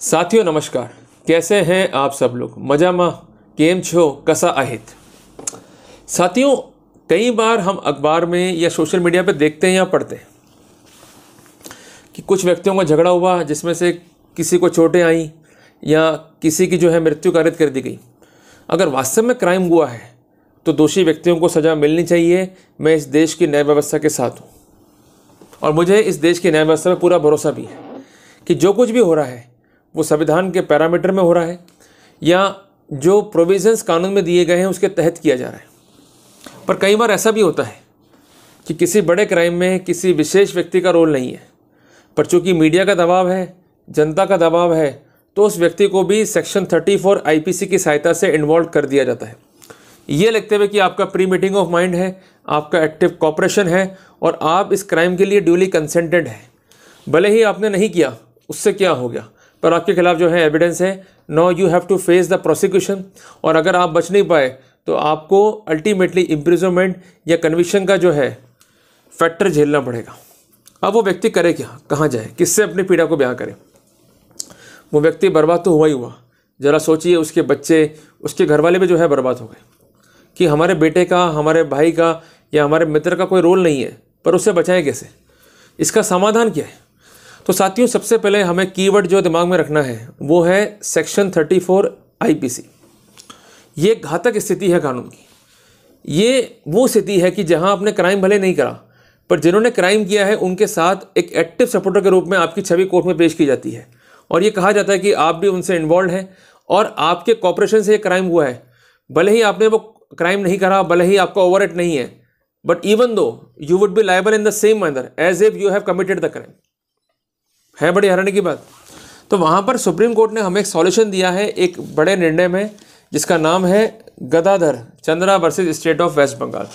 साथियों नमस्कार कैसे हैं आप सब लोग मा केम छो कसा आहित साथियों कई बार हम अखबार में या सोशल मीडिया पर देखते हैं या पढ़ते हैं कि कुछ व्यक्तियों का झगड़ा हुआ जिसमें से किसी को चोटें आई या किसी की जो है मृत्यु कारित कर दी गई अगर वास्तव में क्राइम हुआ है तो दोषी व्यक्तियों को सज़ा मिलनी चाहिए मैं इस देश की न्याय व्यवस्था के साथ हूँ और मुझे इस देश की न्याय व्यवस्था में पूरा भरोसा भी है कि जो कुछ भी हो रहा है वो संविधान के पैरामीटर में हो रहा है या जो प्रोविजंस कानून में दिए गए हैं उसके तहत किया जा रहा है पर कई बार ऐसा भी होता है कि किसी बड़े क्राइम में किसी विशेष व्यक्ति का रोल नहीं है पर चूंकि मीडिया का दबाव है जनता का दबाव है तो उस व्यक्ति को भी सेक्शन 34 फोर की सहायता से इन्वॉल्व कर दिया जाता है ये लगते हुए कि आपका प्री मीटिंग ऑफ माइंड है आपका एक्टिव कॉपरेशन है और आप इस क्राइम के लिए ड्यूली कंसेंटेड हैं भले ही आपने नहीं किया उससे क्या हो गया पर आपके खिलाफ जो है एविडेंस है no you have to face the prosecution और अगर आप बच नहीं पाए तो आपको अल्टीमेटली इम्प्रिजमेंट या कन्विशन का जो है फैक्टर झेलना पड़ेगा अब वो व्यक्ति करे क्या कहाँ जाए किससे अपनी पीड़ा को ब्याह करे वो व्यक्ति बर्बाद तो हुआ ही हुआ ज़रा सोचिए उसके बच्चे उसके घर वाले भी जो है बर्बाद हो गए कि हमारे बेटे का हमारे भाई का या हमारे मित्र का कोई रोल नहीं है पर उसे बचाएं कैसे इसका समाधान क्या है तो साथियों सबसे पहले हमें कीवर्ड जो दिमाग में रखना है वो है सेक्शन 34 सी ये घातक स्थिति है कानून की ये वो स्थिति है कि जहां आपने क्राइम भले नहीं करा पर जिन्होंने क्राइम किया है उनके साथ एक एक्टिव सपोर्टर के रूप में आपकी छवि कोर्ट में पेश की जाती है और ये कहा जाता है कि आप भी उनसे इन्वॉल्व हैं और आपके कॉपरेशन से ये क्राइम हुआ है भले ही आपने वो क्राइम नहीं करा भले ही आपका ओवर नहीं है but even though you would be liable in the same manner as if you have committed the crime है बड़ी हैरानी की बात तो वहाँ पर सुप्रीम कोर्ट ने हमें एक सॉल्यूशन दिया है एक बड़े निर्णय में जिसका नाम है Gadadhar Chandra versus state of West Bengal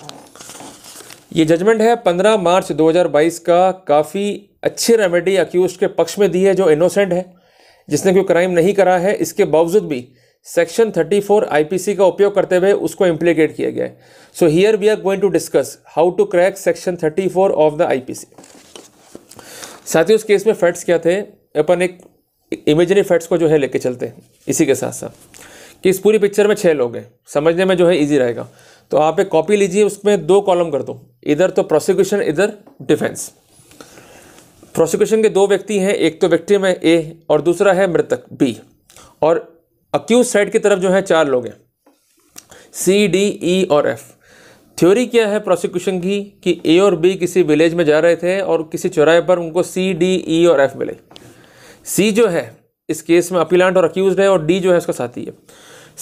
ये जजमेंट है 15 मार्च 2022 का काफ़ी अच्छी रेमेडी अक्यूज के पक्ष में दी है जो इनोसेंट है जिसने कोई क्राइम नहीं करा है इसके बावजूद भी सेक्शन 34 फोर का उपयोग करते हुए उसको इम्प्लीकेट किया गया है so here we are going to discuss how to crack section 34 of the IPC साथ ही उस केस में फैक्ट्स क्या थे अपन एक इमेजरी फैक्ट्स को जो है लेके चलते हैं इसी के साथ साथ कि इस पूरी पिक्चर में छः लोग हैं समझने में जो है ईजी रहेगा तो आप एक कॉपी लीजिए उसमें दो कॉलम कर दो इधर तो प्रोसिक्यूशन इधर डिफेंस प्रोसिक्यूशन के दो व्यक्ति हैं एक तो व्यक्ति में ए और दूसरा है मृतक बी और अक्यूज साइड की तरफ जो है चार लोग हैं सी डी ई और एफ थ्योरी क्या है प्रोसिक्यूशन की कि ए और बी किसी विलेज में जा रहे थे और किसी चौराहे पर उनको सी डी ई और एफ मिले सी जो है इस केस में अपीलांट और अक्यूज है और डी जो है उसका साथी है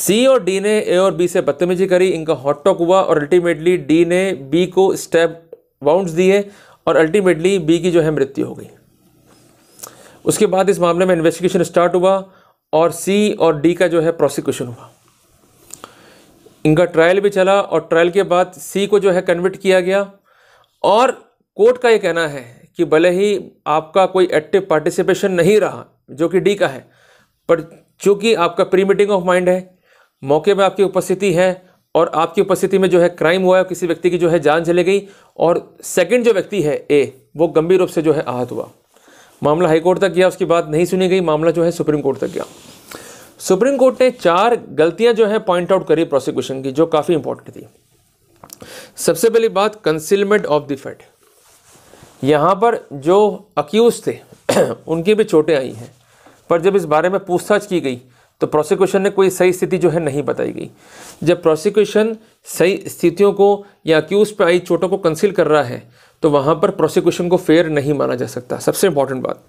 सी और डी ने ए और बी से बदतमीजी करी इनका हॉट टॉक हुआ और अल्टीमेटली डी ने बी को स्टेप बाउंड्स दिए और अल्टीमेटली बी की जो है मृत्यु हो गई उसके बाद इस मामले में इन्वेस्टिगेशन स्टार्ट हुआ और सी और डी का जो है प्रोसिक्यूशन हुआ इनका ट्रायल भी चला और ट्रायल के बाद सी को जो है कन्विट किया गया और कोर्ट का ये कहना है कि भले ही आपका कोई एक्टिव पार्टिसिपेशन नहीं रहा जो कि डी का है पर चूँकि आपका प्री मीटिंग ऑफ माइंड है मौके में आपकी उपस्थिति है और आपकी उपस्थिति में जो है क्राइम हुआ है किसी व्यक्ति की जो है जान चली गई और सेकंड जो व्यक्ति है ए वो गंभीर रूप से जो है आहत हुआ मामला हाई कोर्ट तक गया उसकी बात नहीं सुनी गई मामला जो है सुप्रीम कोर्ट तक गया सुप्रीम कोर्ट ने चार गलतियां जो है पॉइंट आउट करी प्रोसिक्यूशन की जो काफ़ी इंपॉर्टेंट थी सबसे पहली बात कंसीलमेंट ऑफ द फैट यहाँ पर जो अक्यूज थे उनकी भी चोटें आई हैं पर जब इस बारे में पूछताछ की गई तो प्रोसिक्यूशन ने कोई सही स्थिति जो है नहीं बताई गई जब प्रोसिक्यूशन सही स्थितियों को या अक्यूज पर आई चोटों को कंसील कर रहा है तो वहाँ पर प्रोसिक्यूशन को फेयर नहीं माना जा सकता सबसे इंपॉर्टेंट बात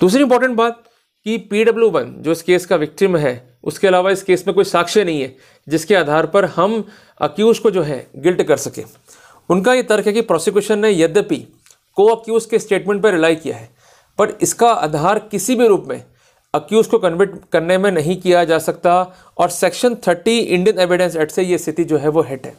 दूसरी इंपॉर्टेंट बात कि पी डब्ल्यू वन जो इस केस का विक्टिम है उसके अलावा इस केस में कोई साक्ष्य नहीं है जिसके आधार पर हम अक्यूज़ को जो है गिल्ट कर सकें उनका ये तर्क है कि प्रोसिक्यूशन ने यद्यपि को अक्यूज़ के स्टेटमेंट पर रिलाई किया है पर इसका आधार किसी भी रूप में अक्यूज़ को कन्विट करने में नहीं किया जा सकता और section thirty Indian evidence act से ये स्थिति जो है वो हिट है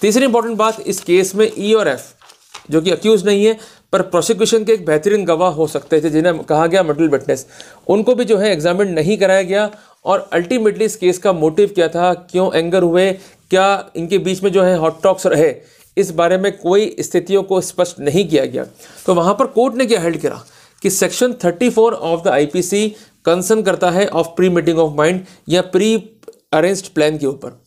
तीसरी इंपॉर्टेंट बात इस केस में ई e और एफ जो कि अक्यूज़ नहीं है पर प्रोसिक्यूशन के एक बेहतरीन गवाह हो सकते थे जिन्हें कहा गया मेटल विटनेस उनको भी जो है एग्जामिन नहीं कराया गया और अल्टीमेटली इस केस का मोटिव क्या था क्यों एंगर हुए क्या इनके बीच में जो है हॉट टॉक्स रहे इस बारे में कोई स्थितियों को स्पष्ट नहीं किया गया तो वहाँ पर कोर्ट ने क्या हेल्ड करा कि section 34 of the IPC concern करता है of pre meeting of mind या प्री अरेंज्ड प्लान के ऊपर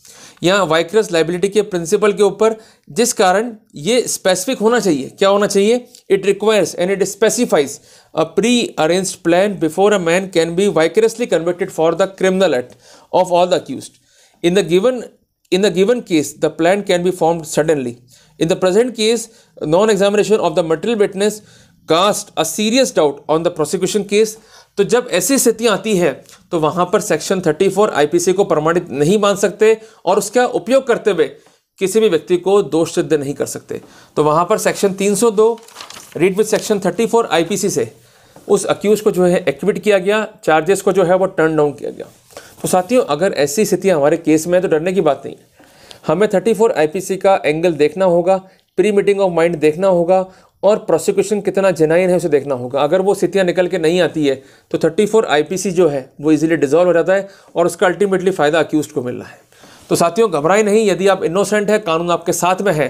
या वाइक्रस लाइबिलिटी के प्रिंसिपल के ऊपर जिस कारण ये स्पेसिफिक होना चाहिए क्या होना चाहिए it requires and it specifies a pre arrange plan before a man can be vicariously converted for the criminal act of all the accused in the given in the given case the plan can be form suddenly in the present case non examination of the material witness cast a serious doubt on the prosecution case तो जब ऐसी स्थितियाँ आती हैं तो वहाँ पर section 34 IPC को प्रमाणित नहीं मान सकते और उसका उपयोग करते हुए किसी भी व्यक्ति को दोष सिद्ध नहीं कर सकते तो वहाँ पर section 302 read with section 34 IPC से उस अक्यूज को जो है एक्विट किया गया चार्जेस को जो है वो टर्न डाउन किया गया तो साथियों अगर ऐसी स्थिति हमारे केस में है तो डरने की बात नहीं है हमें 34 फोर का एंगल देखना होगा प्री मीटिंग ऑफ माइंड देखना होगा और प्रोसिक्यूशन कितना जेनाइन है उसे देखना होगा अगर वो स्थितियाँ निकल के नहीं आती है तो 34 फोर जो है वो इजीली डिजॉल्व हो जाता है और उसका अल्टीमेटली फ़ायदा अक्यूज को मिलना है तो साथियों घबराई नहीं यदि आप इनोसेंट है कानून आपके साथ में है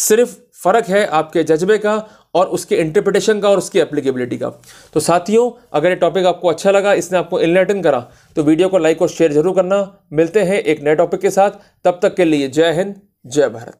सिर्फ फ़र्क है आपके जज्बे का और उसके इंटरप्रिटेशन का और उसकी एप्लीकेबिलिटी का तो साथियों अगर ये टॉपिक आपको अच्छा लगा इसने आपको इनलेटन करा तो वीडियो को लाइक और शेयर जरूर करना मिलते हैं एक नए टॉपिक के साथ तब तक के लिए जय हिंद जय भारत